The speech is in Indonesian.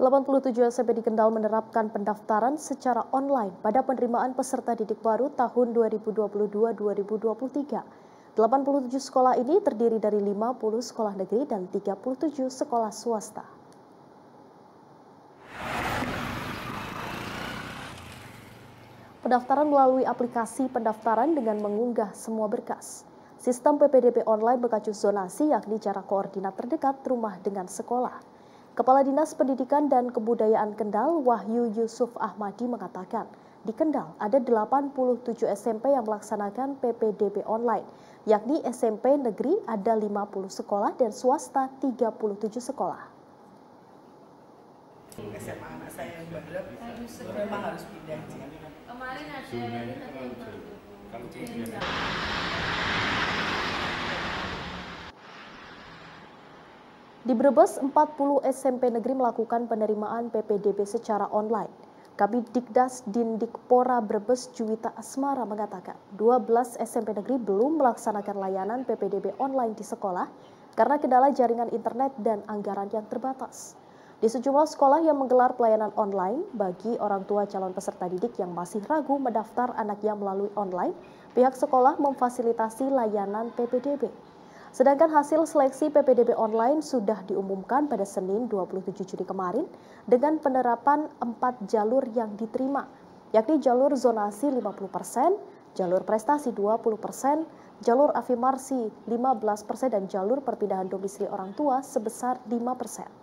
87 SMP di Kendal menerapkan pendaftaran secara online pada penerimaan peserta didik baru tahun 2022-2023. 87 sekolah ini terdiri dari 50 sekolah negeri dan 37 sekolah swasta. Pendaftaran melalui aplikasi pendaftaran dengan mengunggah semua berkas. Sistem PPDB online berkacu zonasi yakni cara koordinat terdekat rumah dengan sekolah. Kepala Dinas Pendidikan dan Kebudayaan Kendal, Wahyu Yusuf Ahmadi mengatakan, di Kendal ada 87 SMP yang melaksanakan PPDB online, yakni SMP negeri ada 50 sekolah dan swasta 37 sekolah. SMA anak saya yang bandel, memang harus pindah. Kemarin ada, yang Di Brebes, 40 SMP negeri melakukan penerimaan PPDB secara online. Kabit Dikdas Dindikpora Brebes Juwita Asmara mengatakan 12 SMP negeri belum melaksanakan layanan PPDB online di sekolah karena kendala jaringan internet dan anggaran yang terbatas. Di sejumlah sekolah yang menggelar pelayanan online, bagi orang tua calon peserta didik yang masih ragu mendaftar anaknya melalui online, pihak sekolah memfasilitasi layanan PPDB. Sedangkan hasil seleksi PPDB online sudah diumumkan pada Senin 27 Juni kemarin dengan penerapan empat jalur yang diterima, yakni jalur zonasi 50%, jalur prestasi 20%, jalur afimarsi 15%, dan jalur perpindahan domisili orang tua sebesar 5%.